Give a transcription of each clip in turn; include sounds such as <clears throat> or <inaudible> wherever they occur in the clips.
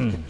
嗯。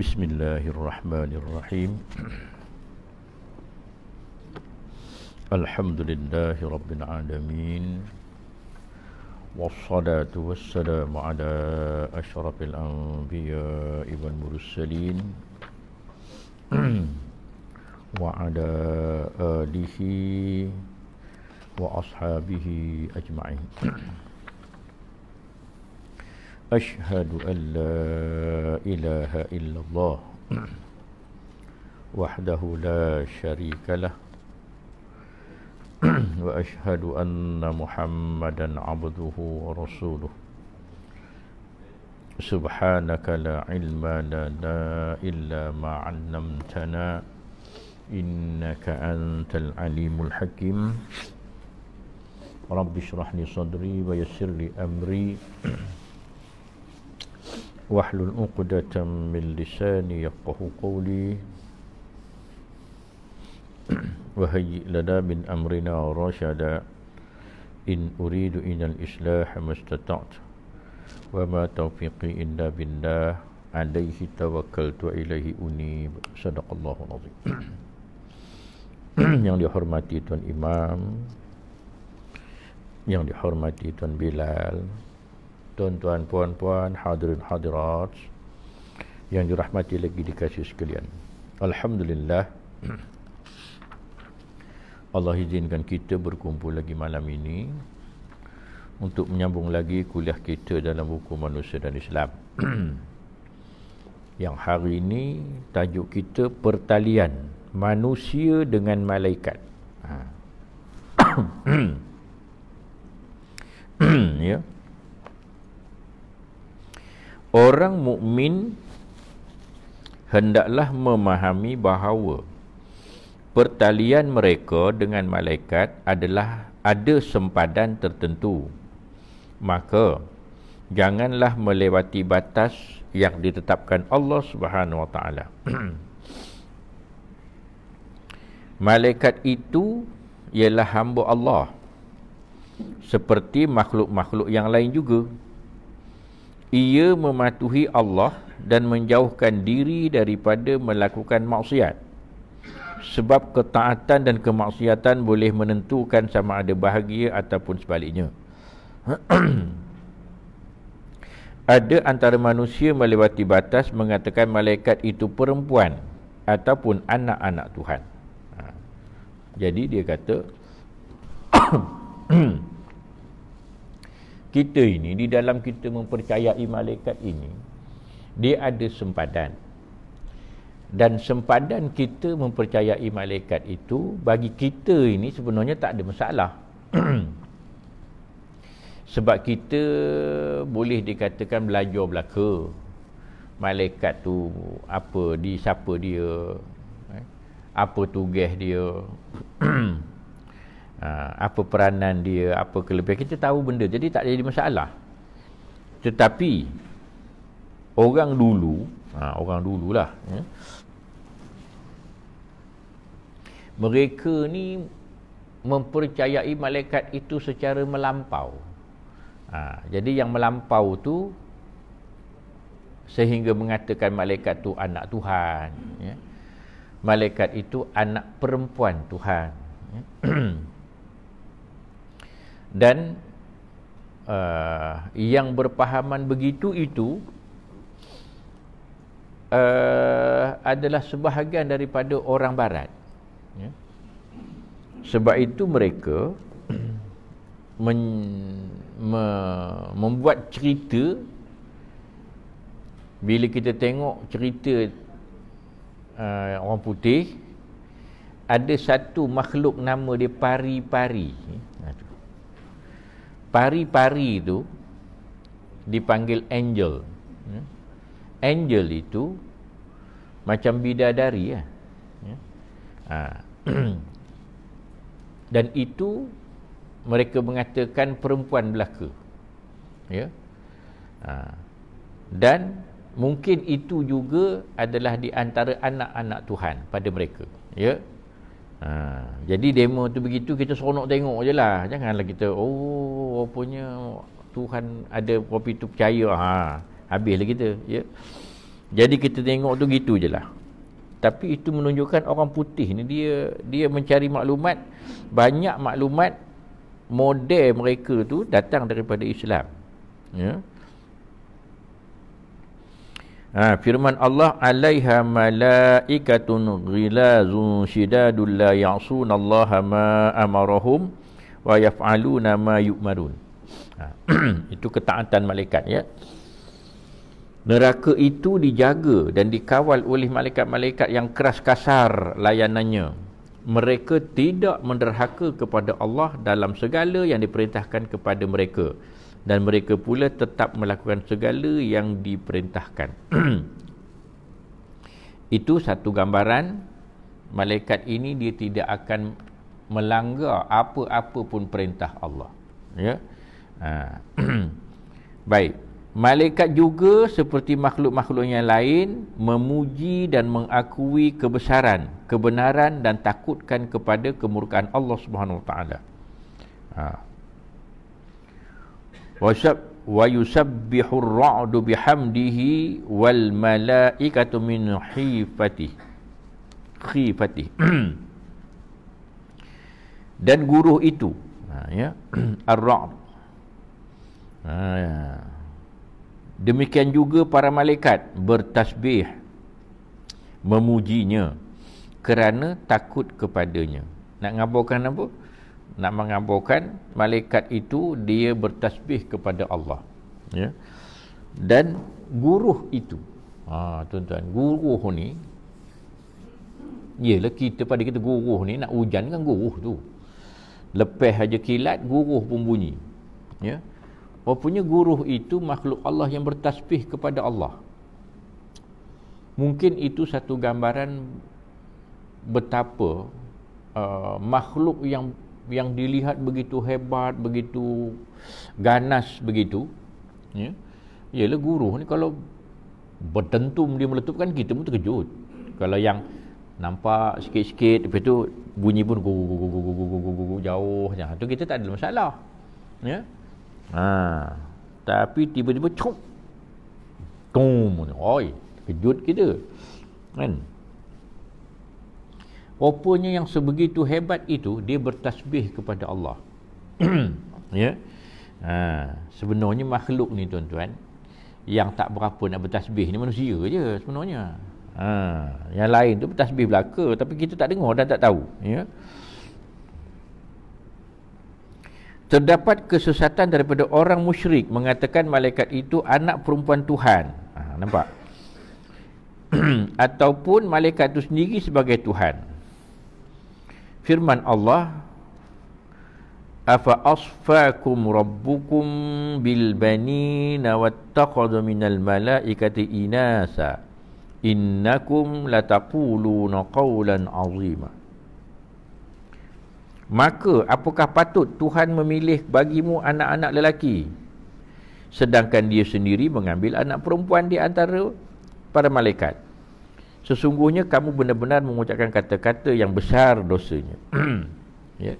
بسم الله الرحمن الرحيم الحمد لله رب العالمين والصلاة والسلام على أشرف الأنبياء والمرسلين <clears throat> وعلى آله وأصحابه أجمعين <clears throat> أشهد أن لا إله إلا الله وحده لا شريك له <clears throat> وأشهد أن محمدا عبده ورسوله سبحانك لا علم لنا إلا ما علمتنا إنك أنت العليم الحكيم رب اشرح لي صدري ويسر لي أمري <clears throat> واحلل عقدة من لساني يفقه قولي وهيئ لنا من أمرنا رشدا إن أريد إلى الإصلاح ما استطعت وما توفيقي إلا بالله عليه توكلت وإليه أنيب صدق الله العظيم yang dihormati Tuan Imam yang dihormati Tuan Bilal tuan-tuan, puan-puan, hadirin hadirat yang dirahmati lagi dikasih sekalian. Alhamdulillah. <clears throat> Allah izinkan kita berkumpul lagi malam ini untuk menyambung lagi kuliah kita dalam buku manusia dan Islam. <clears throat> yang hari ini tajuk kita pertalian manusia dengan malaikat. Ha. <clears throat> ya. Yeah orang mukmin hendaklah memahami bahawa pertalian mereka dengan malaikat adalah ada sempadan tertentu maka janganlah melewati batas yang ditetapkan Allah Subhanahu Wa Taala <clears throat> malaikat itu ialah hamba Allah seperti makhluk-makhluk yang lain juga ia mematuhi Allah dan menjauhkan diri daripada melakukan maksiat sebab ketaatan dan kemaksiatan boleh menentukan sama ada bahagia ataupun sebaliknya <clears throat> ada antara manusia melewati batas mengatakan malaikat itu perempuan ataupun anak-anak Tuhan ha. jadi dia kata <clears throat> kita ini di dalam kita mempercayai malaikat ini dia ada sempadan dan sempadan kita mempercayai malaikat itu bagi kita ini sebenarnya tak ada masalah <clears throat> sebab kita boleh dikatakan belajar belaka malaikat tu apa di siapa dia eh? apa tugas dia <clears throat> Ah, apa peranan dia, apa kelebihan. Kita tahu benda. Jadi tak jadi masalah. Tetapi orang dulu, ha, orang dululah. Ya, mereka ni mempercayai malaikat itu secara melampau. Ha, jadi yang melampau tu sehingga mengatakan malaikat tu anak Tuhan. Ya. Malaikat itu anak perempuan Tuhan. Ya. <clears throat> dan uh, yang berpahaman begitu itu uh, adalah sebahagian daripada orang barat ya. sebab itu mereka <clears throat> men, me, membuat cerita bila kita tengok cerita uh, orang putih ada satu makhluk nama dia pari-pari ya pari-pari itu dipanggil angel. Hmm? Angel itu macam bidadari ya. Hmm? Ha. <clears throat> Dan itu mereka mengatakan perempuan belaka. Ya. Ha. Dan mungkin itu juga adalah di antara anak-anak Tuhan pada mereka. Ya. Ha, jadi demo tu begitu kita seronok tengok je lah Janganlah kita oh rupanya Tuhan ada kopi tu percaya ha, Habislah kita ya. Jadi kita tengok tu gitu je lah Tapi itu menunjukkan orang putih ni dia dia mencari maklumat Banyak maklumat model mereka tu datang daripada Islam ya. Ha, firman Allah alaiha malaikatun ghilazun shidadul la yasun Allah ma amarahum wa yaf'aluna ma yu'marun. Ha, <clears throat> itu ketaatan malaikat ya. Neraka itu dijaga dan dikawal oleh malaikat-malaikat yang keras kasar layanannya. Mereka tidak menderhaka kepada Allah dalam segala yang diperintahkan kepada mereka dan mereka pula tetap melakukan segala yang diperintahkan <clears throat> itu satu gambaran malaikat ini dia tidak akan melanggar apa-apa pun perintah Allah ya ha. <clears throat> baik malaikat juga seperti makhluk-makhluk yang lain memuji dan mengakui kebesaran kebenaran dan takutkan kepada kemurkaan Allah Subhanahu Wa ha wa yusabbihu ar-ra'du bihamdihi wal malaikatu min khifati khifati dan guru itu ha, ya <clears throat> ar-ra'd ha, ya. demikian juga para malaikat bertasbih memujinya kerana takut kepadanya nak ngabaukan apa nak mengamburkan malaikat itu dia bertasbih kepada Allah ya dan guru itu ha tuan-tuan guru ni ialah kita pada kita guru ni nak hujan kan guru tu lepas aja kilat guru pun bunyi ya rupanya guru itu makhluk Allah yang bertasbih kepada Allah mungkin itu satu gambaran betapa uh, makhluk yang yang dilihat begitu hebat, begitu ganas begitu, ya, ialah guru ni kalau berdentum dia meletup kan kita pun terkejut. Kalau yang nampak sikit-sikit lepas tu bunyi pun gu gu gu gu gu gu gu gu jauh macam tu kita tak ada masalah. Ya. Ha. Tapi tiba-tiba cuk. Tum. Oi, kejut kita. Kan? Rupanya yang sebegitu hebat itu dia bertasbih kepada Allah. <clears throat> ya. Ha, sebenarnya makhluk ni tuan-tuan yang tak berapa nak bertasbih ni manusia je sebenarnya. Ha, yang lain tu bertasbih belaka tapi kita tak dengar dan tak tahu, ya. Terdapat kesesatan daripada orang musyrik mengatakan malaikat itu anak perempuan Tuhan. Ha, nampak? <clears throat> Ataupun malaikat itu sendiri sebagai Tuhan firman Allah afa asfaakum rabbukum bil banina wattaqad minal malaikati inasa innakum lataquluna qawlan azima maka apakah patut Tuhan memilih bagimu anak-anak lelaki sedangkan dia sendiri mengambil anak perempuan di antara para malaikat sesungguhnya kamu benar-benar mengucapkan kata-kata yang besar dosanya <coughs> ya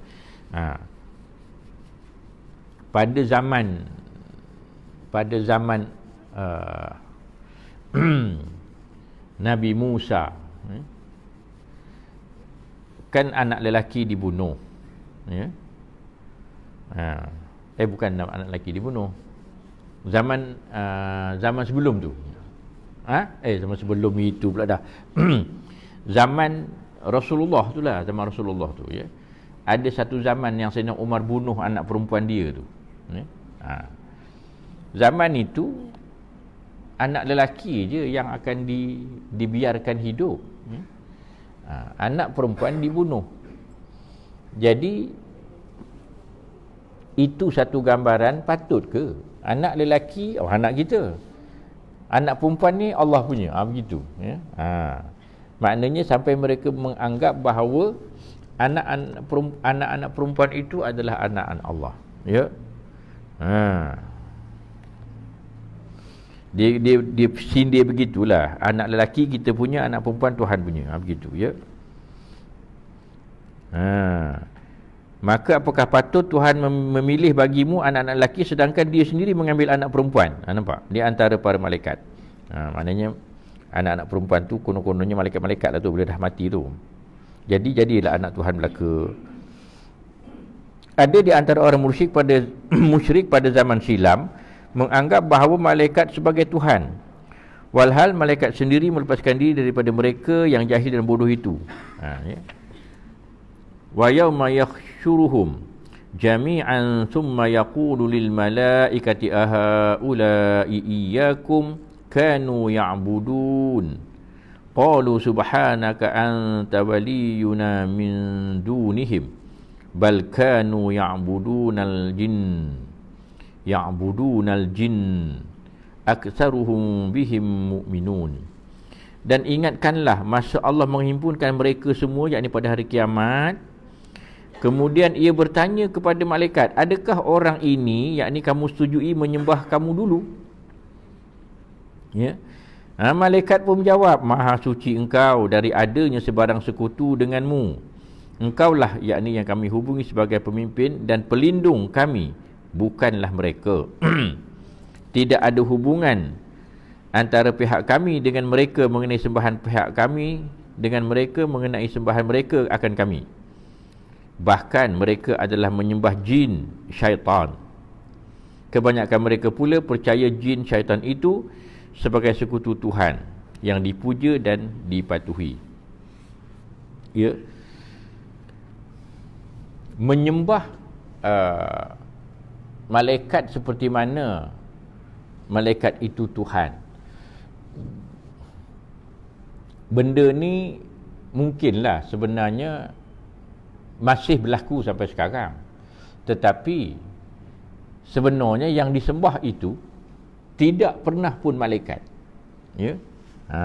ha. pada zaman pada zaman uh, <coughs> Nabi Musa ya. kan anak lelaki dibunuh ya ha. eh bukan anak lelaki dibunuh zaman uh, zaman sebelum tu ya. Ha? Eh, zaman sebelum itu pula dah. <clears throat> zaman Rasulullah tu lah, zaman Rasulullah tu. Ya? Ada satu zaman yang Sayyidina Umar bunuh anak perempuan dia tu. Ya? Ha. Zaman itu, anak lelaki je yang akan di, dibiarkan hidup. Ya? Ha. Anak perempuan dibunuh. Jadi, itu satu gambaran patut ke? Anak lelaki, oh, anak kita anak perempuan ni Allah punya ha, begitu ya ha. maknanya sampai mereka menganggap bahawa anak-anak perempuan, perempuan itu adalah anak-anak Allah ya ha. dia dia dia sindir begitulah anak lelaki kita punya anak perempuan Tuhan punya ha, begitu ya ha. Maka apakah patut Tuhan memilih bagimu anak-anak lelaki sedangkan dia sendiri mengambil anak perempuan? Ha, nampak? Di antara para malaikat. Ha, maknanya anak-anak perempuan tu konon-kononnya malaikat-malaikat lah tu bila dah mati tu. Jadi jadilah anak Tuhan belaka. Ada di antara orang musyrik pada <clears throat> musyrik pada zaman silam menganggap bahawa malaikat sebagai Tuhan. Walhal malaikat sendiri melepaskan diri daripada mereka yang jahil dan bodoh itu. Ha, ya. Wa yawma yahshuruhum jami'an thumma yaqulu lil malaikati ahaulai iyyakum kanu ya'budun qalu subhanaka anta waliyuna min dunihim bal kanu ya'budun al jin ya'budun al jin aktsaruhum bihim mu'minun dan ingatkanlah masa Allah menghimpunkan mereka semua yakni pada hari kiamat Kemudian ia bertanya kepada malaikat, adakah orang ini, yakni kamu setujui menyembah kamu dulu? Ya. Ha, malaikat pun menjawab, maha suci engkau dari adanya sebarang sekutu denganmu. Engkaulah yakni yang kami hubungi sebagai pemimpin dan pelindung kami, bukanlah mereka. <clears throat> Tidak ada hubungan antara pihak kami dengan mereka mengenai sembahan pihak kami dengan mereka mengenai sembahan mereka akan kami. Bahkan mereka adalah menyembah jin syaitan. Kebanyakan mereka pula percaya jin syaitan itu sebagai sekutu Tuhan yang dipuja dan dipatuhi. Ya. Menyembah uh, malaikat seperti mana malaikat itu Tuhan. Benda ni mungkinlah sebenarnya masih berlaku sampai sekarang. Tetapi sebenarnya yang disembah itu tidak pernah pun malaikat. Ya. Ha.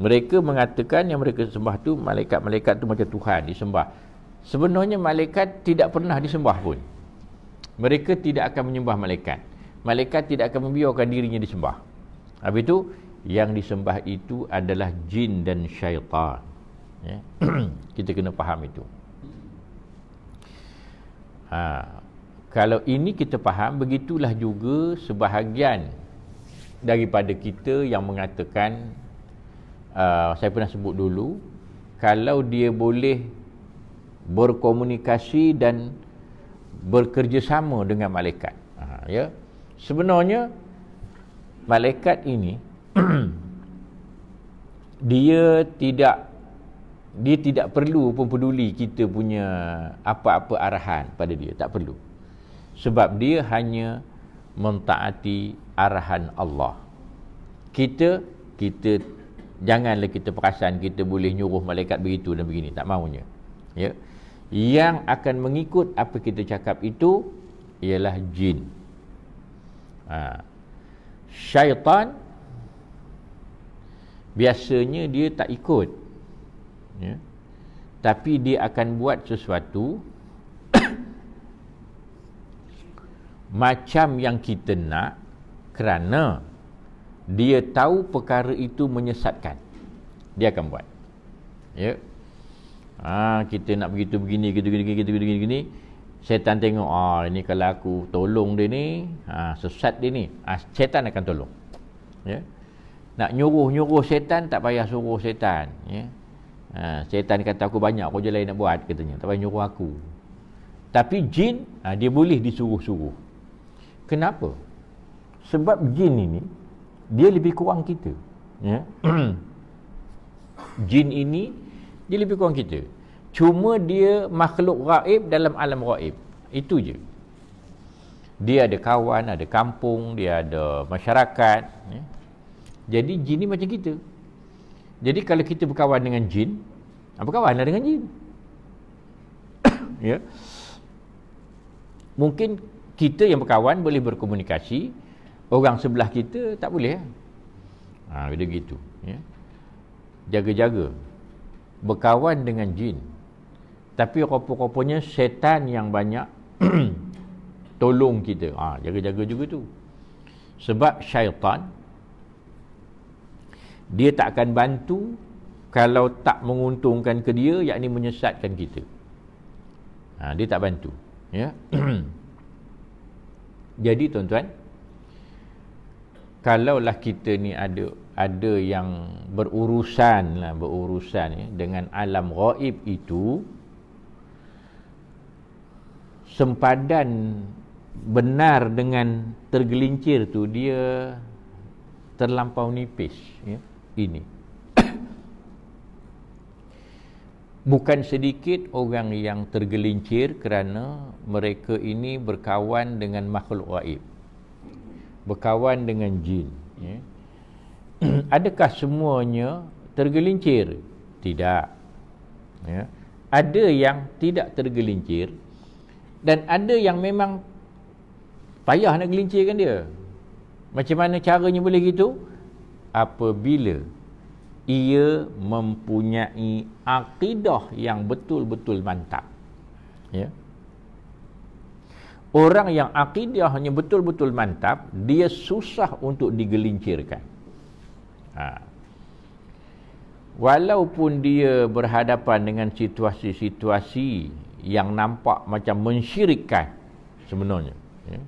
Mereka mengatakan yang mereka sembah tu malaikat-malaikat tu macam tuhan disembah. Sebenarnya malaikat tidak pernah disembah pun. Mereka tidak akan menyembah malaikat. Malaikat tidak akan membiarkan dirinya disembah. Habis itu yang disembah itu adalah jin dan syaitan ya. <clears throat> kita kena faham itu ha. kalau ini kita faham begitulah juga sebahagian daripada kita yang mengatakan uh, saya pernah sebut dulu kalau dia boleh berkomunikasi dan bekerjasama dengan malaikat ha, ya sebenarnya malaikat ini <clears throat> dia tidak dia tidak perlu pun peduli kita punya apa-apa arahan pada dia tak perlu sebab dia hanya mentaati arahan Allah kita kita janganlah kita perasan kita boleh nyuruh malaikat begitu dan begini tak maunya ya yang akan mengikut apa kita cakap itu ialah jin ha. syaitan biasanya dia tak ikut ya. tapi dia akan buat sesuatu <coughs> macam yang kita nak kerana dia tahu perkara itu menyesatkan dia akan buat ya ha, kita nak begitu begini gitu begini, gitu begini. gitu gini syaitan tengok ah oh, ini kalau aku tolong dia ni ha, sesat dia ni ah ha, syaitan akan tolong ya nak nyuruh-nyuruh setan tak payah suruh setan. ya Ha, syaitan kata aku banyak kau je lain nak buat katanya. Tak payah nyuruh aku. Tapi jin ha, dia boleh disuruh-suruh. Kenapa? Sebab jin ini dia lebih kurang kita. Ya. <clears throat> jin ini dia lebih kurang kita. Cuma dia makhluk raib dalam alam raib. Itu je. Dia ada kawan, ada kampung, dia ada masyarakat. Ya. Jadi jin ni macam kita. Jadi kalau kita berkawan dengan jin, apa ah, kawanlah dengan jin. <coughs> ya. Mungkin kita yang berkawan boleh berkomunikasi, orang sebelah kita tak boleh. Ya? Ha, bila gitu, ya. Jaga-jaga berkawan dengan jin. Tapi rupa-rupanya setan yang banyak <coughs> tolong kita. Ha, jaga-jaga juga tu. Sebab syaitan dia tak akan bantu kalau tak menguntungkan ke dia Yang ini menyesatkan kita ha, dia tak bantu ya <clears throat> jadi tuan-tuan kalaulah kita ni ada ada yang berurusan lah berurusan ya, dengan alam gaib itu sempadan benar dengan tergelincir tu dia terlampau nipis ya ini. <coughs> Bukan sedikit orang yang tergelincir kerana mereka ini berkawan dengan makhluk waib. Berkawan dengan jin. Ya. <coughs> Adakah semuanya tergelincir? Tidak. Ya. Ada yang tidak tergelincir dan ada yang memang payah nak gelincirkan dia. Macam mana caranya boleh gitu? apabila ia mempunyai akidah yang betul-betul mantap. Ya. Orang yang akidahnya betul-betul mantap, dia susah untuk digelincirkan. Ha. Walaupun dia berhadapan dengan situasi-situasi yang nampak macam mensyirikkan sebenarnya. Ya.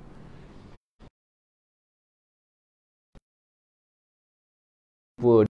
would